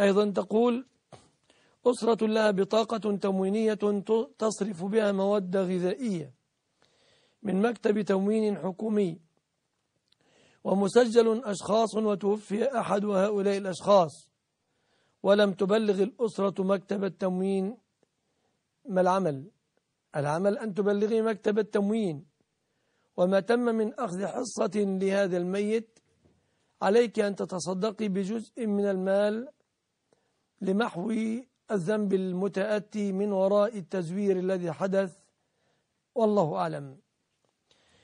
أيضا تقول أسرة لها بطاقة تموينية تصرف بها مواد غذائية من مكتب تموين حكومي ومسجل أشخاص وتوفي أحد هؤلاء الأشخاص ولم تبلغ الأسرة مكتب التموين ما العمل العمل أن تبلغي مكتب التموين وما تم من أخذ حصة لهذا الميت عليك أن تتصدقي بجزء من المال لمحو الذنب المتأتي من وراء التزوير الذي حدث والله أعلم